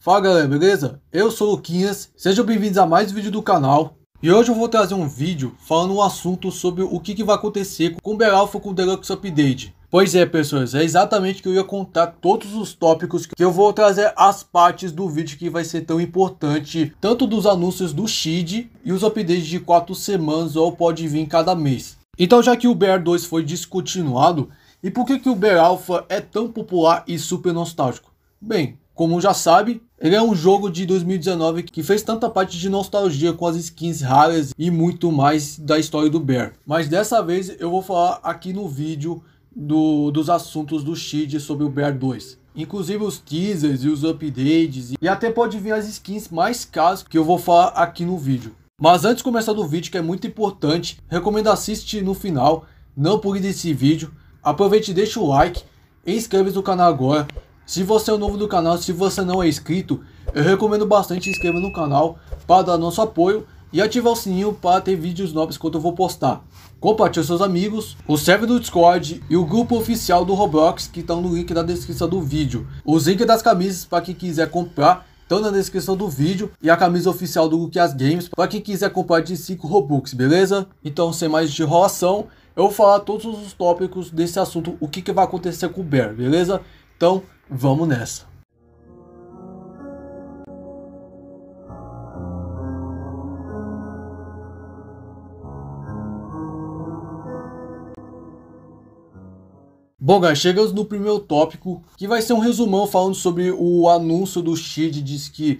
Fala galera, beleza? Eu sou o Luquinhas, sejam bem-vindos a mais um vídeo do canal. E hoje eu vou trazer um vídeo falando um assunto sobre o que, que vai acontecer com o Beralfa com o Deluxe Update. Pois é, pessoas, é exatamente que eu ia contar todos os tópicos que eu vou trazer as partes do vídeo que vai ser tão importante, tanto dos anúncios do Shid e os updates de quatro semanas ou pode vir cada mês. Então, já que o BR2 foi descontinuado, e por que, que o BR Alpha é tão popular e super nostálgico? Bem, como já sabe, ele é um jogo de 2019 que fez tanta parte de nostalgia com as skins raras e muito mais da história do BR. Mas dessa vez eu vou falar aqui no vídeo do, dos assuntos do Shield sobre o Bear 2. Inclusive os teasers e os updates. E até pode vir as skins mais caras que eu vou falar aqui no vídeo. Mas antes de começar o vídeo, que é muito importante, recomendo assistir no final, não pule desse vídeo. Aproveite e deixa o like e inscreva-se no canal agora. Se você é novo do canal, se você não é inscrito, eu recomendo bastante se no canal para dar nosso apoio e ativar o sininho para ter vídeos novos quando eu vou postar. Compartilhe seus amigos, o server do Discord e o grupo oficial do Roblox que estão tá no link na descrição do vídeo. Os links das camisas para quem quiser comprar estão na descrição do vídeo e a camisa oficial do Luquias Games para quem quiser comprar de 5 Robux, beleza? Então sem mais enrolação, eu vou falar todos os tópicos desse assunto, o que, que vai acontecer com o Bear, beleza? Então vamos nessa. Bom, galera, chegamos no primeiro tópico, que vai ser um resumão falando sobre o anúncio do Xid, diz que,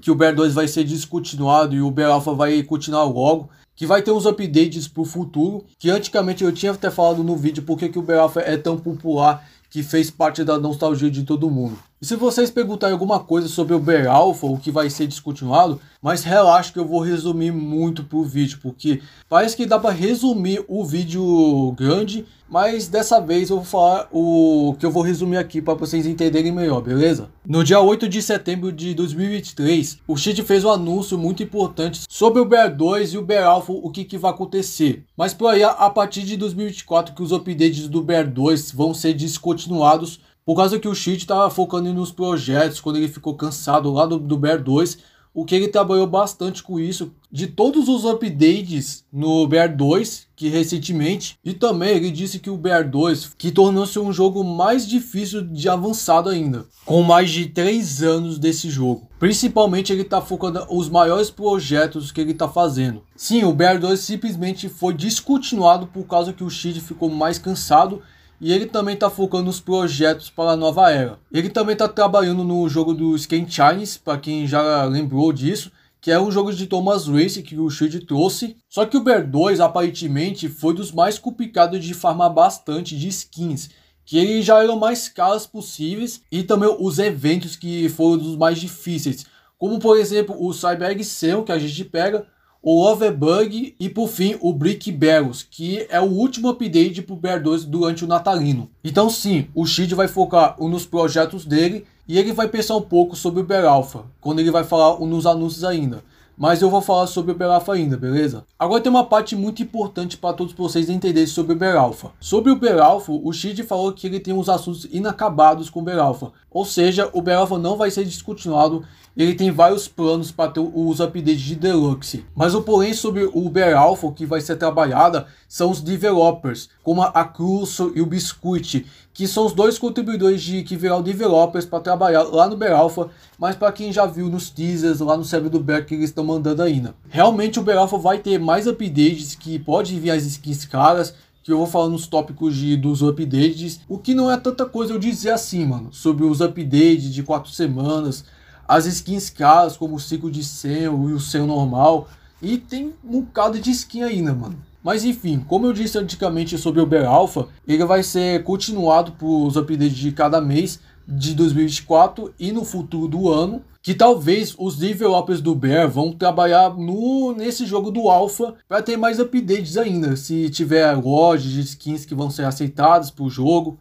que o br 2 vai ser descontinuado e o BR Alpha vai continuar logo, que vai ter uns updates pro futuro, que antigamente eu tinha até falado no vídeo porque que o BR Alpha é tão popular, que fez parte da nostalgia de todo mundo. E se vocês perguntarem alguma coisa sobre o Bear Alpha, o que vai ser descontinuado, mas relaxa que eu vou resumir muito pro vídeo, porque parece que dá para resumir o vídeo grande, mas dessa vez eu vou falar o que eu vou resumir aqui para vocês entenderem melhor, beleza? No dia 8 de setembro de 2023, o Shit fez um anúncio muito importante sobre o Bear 2 e o Bear Alpha, o que, que vai acontecer. Mas por aí, a partir de 2024, que os updates do Bear 2 vão ser descontinuados, por causa que o Cheat estava focando nos projetos quando ele ficou cansado lá do, do 2, o que ele trabalhou bastante com isso, de todos os updates no br 2, que recentemente, e também ele disse que o br 2, que tornou-se um jogo mais difícil de avançado ainda, com mais de 3 anos desse jogo. Principalmente ele está focando os maiores projetos que ele está fazendo. Sim, o br 2 simplesmente foi descontinuado por causa que o Shid ficou mais cansado e ele também está focando nos projetos para a nova era. Ele também está trabalhando no jogo do Skin Chinese, para quem já lembrou disso, que é um jogo de Thomas Race que o Shield trouxe. Só que o Bear 2 aparentemente foi dos mais complicados de farmar bastante de skins, que eles já eram mais caras possíveis e também os eventos que foram dos mais difíceis, como por exemplo o Cyber Egg Sale que a gente pega, o Overbug e por fim o Brick Barrels, que é o último update para o Bear 2 durante o Natalino. Então sim, o Shid vai focar nos projetos dele e ele vai pensar um pouco sobre o Bear Alpha, quando ele vai falar nos anúncios ainda. Mas eu vou falar sobre o Bear Alpha ainda, beleza? Agora tem uma parte muito importante para todos vocês entenderem sobre o Bear Alpha. Sobre o Bear Alpha, o Shid falou que ele tem uns assuntos inacabados com o Bear Alpha, ou seja, o Bear Alpha não vai ser descontinuado ele tem vários planos para ter os updates de Deluxe. Mas o porém sobre o Uber Alpha que vai ser trabalhada são os developers, como a Crusoe e o Biscuit, que são os dois contribuidores de que virão developers para trabalhar lá no Uber Alpha, mas para quem já viu nos teasers lá no server do Bear que eles estão mandando ainda. Realmente o Uber Alpha vai ter mais updates que pode vir as skins caras, que eu vou falar nos tópicos de, dos updates, o que não é tanta coisa eu dizer assim, mano, sobre os updates de quatro semanas, as skins caras, como o ciclo de 100 e o seu normal. E tem um bocado de skin ainda, né, mano. Mas enfim, como eu disse antigamente sobre o Uber Alpha, ele vai ser continuado por os updates de cada mês de 2024 e no futuro do ano, que talvez os developers do Bear vão trabalhar no nesse jogo do Alpha para ter mais updates ainda, se tiver lojas de skins que vão ser aceitadas para o jogo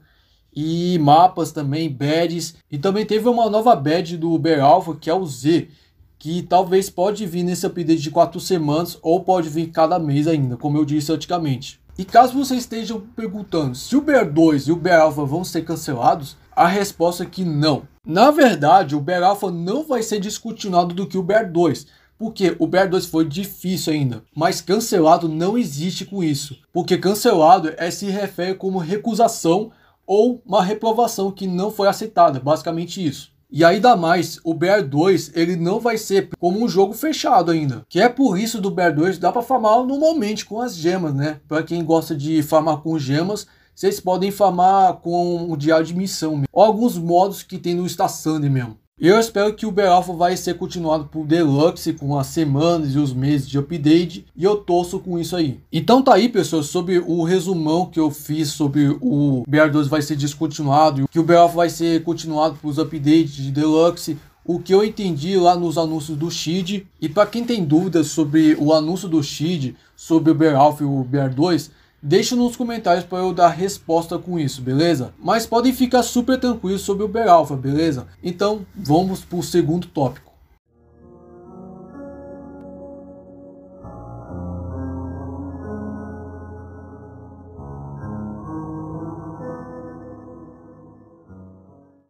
e mapas também, badges. E também teve uma nova badge do Uber Alpha, que é o Z, que talvez pode vir nesse update de 4 semanas ou pode vir cada mês ainda, como eu disse antigamente. E caso vocês estejam perguntando se o Bear 2 e o Bear Alpha vão ser cancelados, a resposta é que não. Na verdade, o Bear Alpha não vai ser descontinuado do que o Bear 2, porque o Bear 2 foi difícil ainda, mas cancelado não existe com isso, porque cancelado é se refere como recusação ou uma reprovação que não foi aceitada, basicamente isso. E ainda mais, o BR2 ele não vai ser como um jogo fechado ainda. Que é por isso do BR2 dá para farmar normalmente com as gemas, né? Para quem gosta de farmar com gemas, vocês podem farmar com o diário de missão mesmo. ou alguns modos que tem no Star Sandy mesmo. Eu espero que o Beralfa vai ser continuado por Deluxe com as semanas e os meses de update e eu torço com isso aí. Então tá aí, pessoal, sobre o resumão que eu fiz sobre o br 2 vai ser descontinuado, e que o Beralfa vai ser continuado por os updates de Deluxe, o que eu entendi lá nos anúncios do Shid. E para quem tem dúvidas sobre o anúncio do Shid, sobre o Bear Alpha e o br 2, Deixa nos comentários para eu dar resposta com isso, beleza? Mas podem ficar super tranquilos sobre o Beralfa, beleza? Então vamos para o segundo tópico.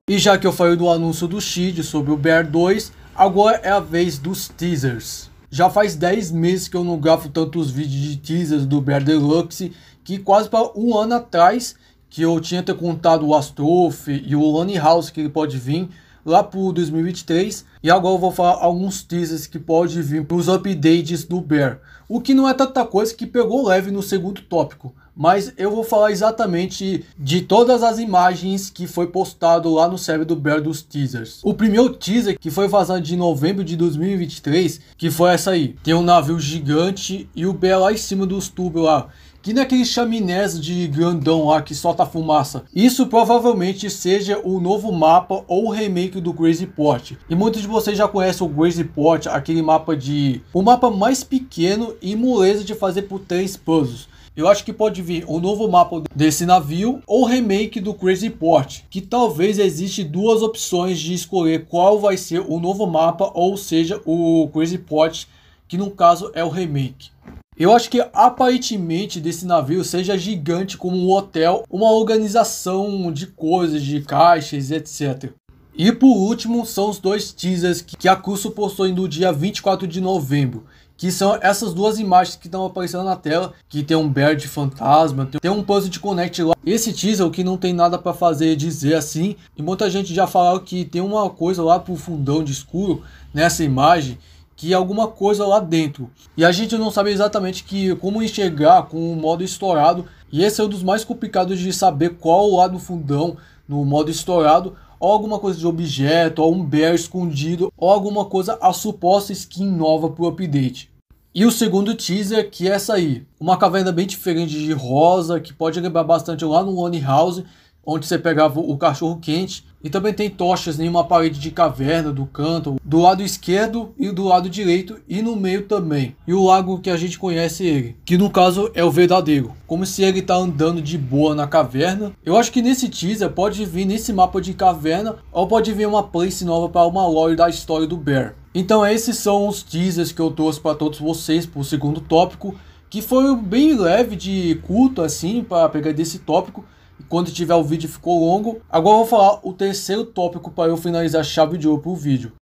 E já que eu falei do anúncio do Shid sobre o Bear 2, agora é a vez dos teasers. Já faz 10 meses que eu não gravo tantos vídeos de teasers do Bear Deluxe que quase para um ano atrás que eu tinha ter contado o Astrof e o Lone House que ele pode vir lá para 2023. E agora eu vou falar alguns teasers que pode vir para os updates do Bear. O que não é tanta coisa que pegou leve no segundo tópico. Mas eu vou falar exatamente de todas as imagens que foi postado lá no server do Bear dos teasers. O primeiro teaser que foi vazado de novembro de 2023, que foi essa aí. Tem um navio gigante e o Bear lá em cima dos tubos lá que não é chaminés de grandão lá que solta fumaça. Isso provavelmente seja o novo mapa ou remake do Crazy Port. E muitos de vocês já conhecem o Crazy Port, aquele mapa de... O mapa mais pequeno e moleza de fazer por três puzzles. Eu acho que pode vir um novo mapa desse navio ou remake do Crazy Port, que talvez existe duas opções de escolher qual vai ser o novo mapa, ou seja, o Crazy Port, que no caso é o remake. Eu acho que aparentemente desse navio seja gigante como um hotel, uma organização de coisas, de caixas, etc. E por último são os dois teasers que a Curso postou no dia 24 de novembro, que são essas duas imagens que estão aparecendo na tela, que tem um bear de fantasma, tem um puzzle de connect lá. Esse teaser que não tem nada para fazer dizer assim, e muita gente já falou que tem uma coisa lá pro fundão de escuro nessa imagem, que é alguma coisa lá dentro. E a gente não sabe exatamente que como enxergar com o modo estourado. E esse é um dos mais complicados de saber qual lá do fundão no modo estourado, ou alguma coisa de objeto, ou um bear escondido, ou alguma coisa a suposta skin nova para o update. E o segundo teaser, que é essa aí. Uma caverna bem diferente de rosa, que pode lembrar bastante lá no Lone House, onde você pegava o cachorro quente. E também tem tochas em uma parede de caverna do canto, do lado esquerdo e do lado direito e no meio também. E o lago que a gente conhece ele, que no caso é o verdadeiro, como se ele tá andando de boa na caverna. Eu acho que nesse teaser pode vir nesse mapa de caverna ou pode vir uma place nova para uma lore da história do Bear. Então esses são os teasers que eu trouxe para todos vocês para o segundo tópico, que foi bem leve de culto assim para pegar desse tópico quando tiver o vídeo ficou longo, agora eu vou falar o terceiro tópico para eu finalizar a chave de ouro para o vídeo.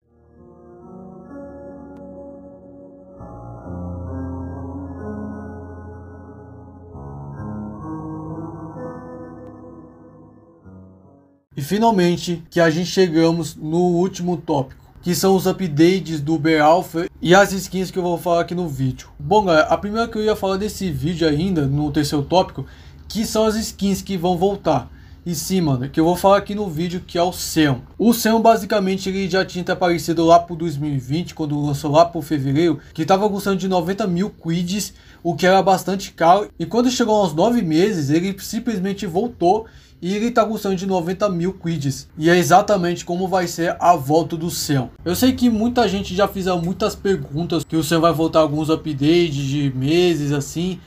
E finalmente que a gente chegamos no último tópico, que são os updates do Uber Alpha e as skins que eu vou falar aqui no vídeo. Bom galera, a primeira que eu ia falar desse vídeo ainda, no terceiro tópico, que são as skins que vão voltar. E sim, mano, que eu vou falar aqui no vídeo que é o céu. O céu, basicamente, ele já tinha aparecido lá pro 2020, quando lançou lá pro fevereiro, que tava custando de 90 mil quids, o que era bastante caro. E quando chegou aos 9 meses, ele simplesmente voltou e ele tá custando de 90 mil quids. E é exatamente como vai ser a volta do céu. Eu sei que muita gente já fez muitas perguntas que o céu vai voltar alguns updates de meses, assim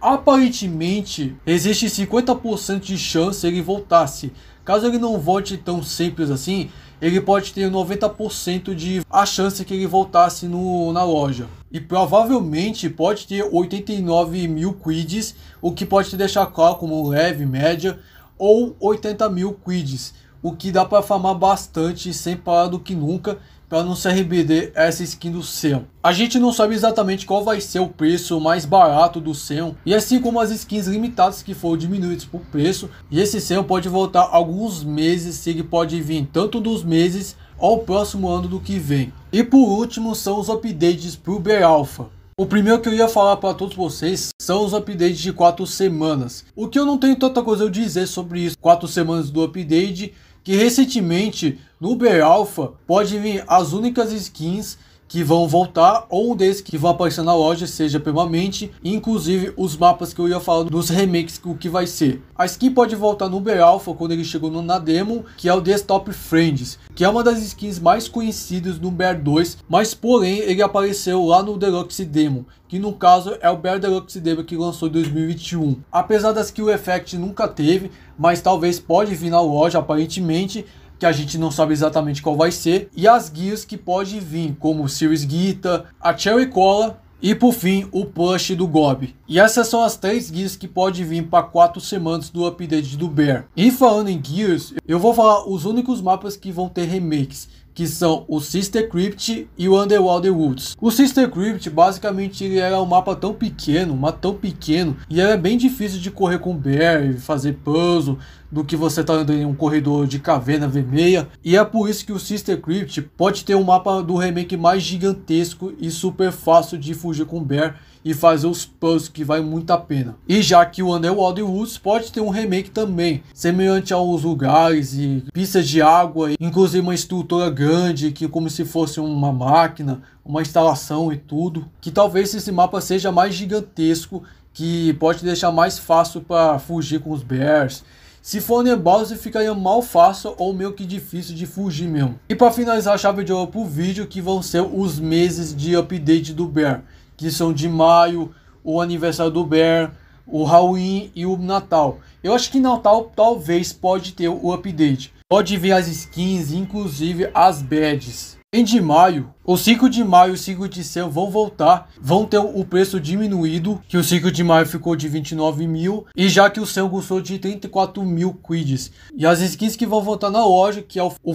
aparentemente existe 50% de chance ele voltasse. Caso ele não volte tão simples assim, ele pode ter 90% de a chance que ele voltasse no, na loja. E provavelmente pode ter 89 mil quids, o que pode deixar claro como leve, média, ou 80 mil quids, o que dá para farmar bastante sem parar do que nunca para não se arrebentar essa skin do Xeon. A gente não sabe exatamente qual vai ser o preço mais barato do Xeon, e assim como as skins limitadas que foram diminuídas por preço, e esse Xeon pode voltar alguns meses, se ele pode vir tanto dos meses ao próximo ano do que vem. E por último são os updates para o Alpha. O primeiro que eu ia falar para todos vocês são os updates de 4 semanas. O que eu não tenho tanta coisa a dizer sobre isso, 4 semanas do update que recentemente no Uber Alpha pode vir as únicas skins que vão voltar ou um desses que vão aparecer na loja, seja permanente, inclusive os mapas que eu ia falar dos remakes, o que vai ser. A skin pode voltar no Uber Alpha quando ele chegou na demo, que é o Desktop Friends, que é uma das skins mais conhecidas no Bear 2, mas porém ele apareceu lá no Deluxe Demo, que no caso é o Bear Deluxe Demo que lançou em 2021. Apesar das que o Effect nunca teve, mas talvez pode vir na loja aparentemente, que a gente não sabe exatamente qual vai ser, e as guias que pode vir, como o Sirius Guita, a Cherry Cola e por fim o Push do Gob. E essas são as três guias que pode vir para quatro semanas do update do Bear. E falando em Gears, eu vou falar os únicos mapas que vão ter remakes que são o Sister Crypt e o Underworld Woods. O Sister Crypt basicamente ele era um mapa tão pequeno, um mapa tão pequeno, e era bem difícil de correr com bear e fazer puzzle do que você tá andando em um corredor de caverna vermelha. E é por isso que o Sister Crypt pode ter um mapa do remake mais gigantesco e super fácil de fugir com bear e fazer os puzzles que vale muito a pena. E já que o Underworld Woods pode ter um remake também, semelhante a uns lugares e pistas de água, inclusive uma estrutura grande que como se fosse uma máquina, uma instalação e tudo, que talvez esse mapa seja mais gigantesco, que pode deixar mais fácil para fugir com os bears. Se for Nebause, ficaria mal fácil ou meio que difícil de fugir mesmo. E para finalizar a chave de ouro o vídeo, que vão ser os meses de update do Bear que são de maio, o aniversário do Bear, o Halloween e o Natal. Eu acho que Natal talvez pode ter o update. Pode ver as skins, inclusive as badges. Em de maio, o 5 de maio e o 5 de céu vão voltar, vão ter o preço diminuído, que o 5 de maio ficou de 29 mil, e já que o céu custou de 34 mil quids. E as skins que vão voltar na loja, que é o, o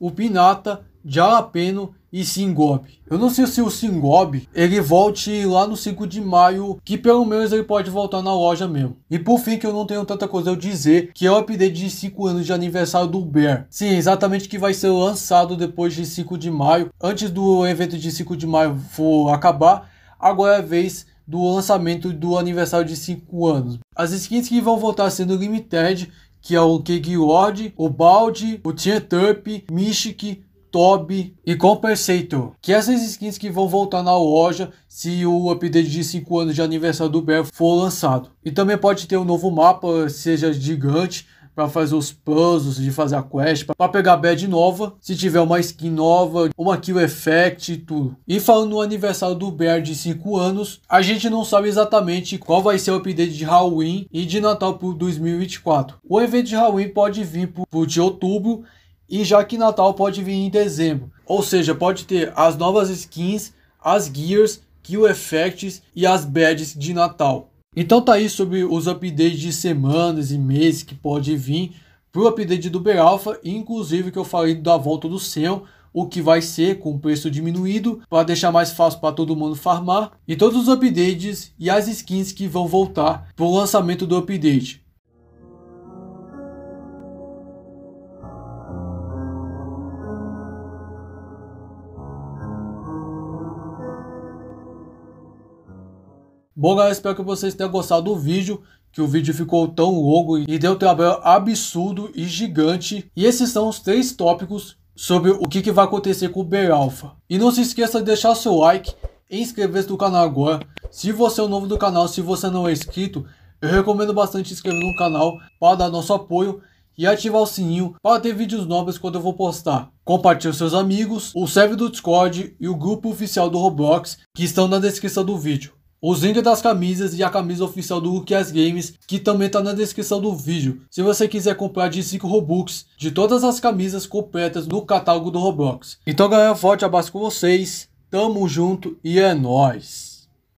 o Pinata, Jalapeno e Singob. Eu não sei se o Singob ele volte lá no 5 de maio, que pelo menos ele pode voltar na loja mesmo. E por fim, que eu não tenho tanta coisa a dizer, que é o update de 5 anos de aniversário do Bear. Sim, exatamente que vai ser lançado depois de 5 de maio, antes do evento de 5 de maio for acabar. Agora é a vez do lançamento do aniversário de 5 anos. As skins que vão voltar sendo limited, que é o Keg Lord, o Baldi, o Tieturp, Mishik, Toby e Compensator, que essas skins que vão voltar na loja se o update de 5 anos de aniversário do Bear for lançado. E também pode ter um novo mapa, seja gigante, para fazer os puzzles, de fazer a quest, para pegar bad nova, se tiver uma skin nova, uma kill effect e tudo. E falando no aniversário do Bear de 5 anos, a gente não sabe exatamente qual vai ser o update de Halloween e de Natal para 2024. O evento de Halloween pode vir por de outubro e já que Natal pode vir em dezembro. Ou seja, pode ter as novas skins, as gears, kill effects e as badges de Natal. Então tá aí sobre os updates de semanas e meses que pode vir pro update do Alpha, inclusive que eu falei da volta do Seon, o que vai ser com o preço diminuído para deixar mais fácil para todo mundo farmar e todos os updates e as skins que vão voltar para o lançamento do update. Bom, galera, espero que vocês tenham gostado do vídeo, que o vídeo ficou tão longo e deu um trabalho absurdo e gigante. E esses são os três tópicos sobre o que, que vai acontecer com o Bear Alpha. E não se esqueça de deixar seu like e inscrever-se no canal agora. Se você é novo do canal, se você não é inscrito, eu recomendo bastante se inscrever no canal para dar nosso apoio e ativar o sininho para ter vídeos novos quando eu vou postar. Compartilhe com seus amigos, o server do Discord e o grupo oficial do Roblox que estão na descrição do vídeo os links das camisas e a camisa oficial do Ukias Games, que também está na descrição do vídeo, se você quiser comprar de 5 Robux de todas as camisas completas no catálogo do Roblox. Então galera, forte abraço com vocês, tamo junto e é nóis!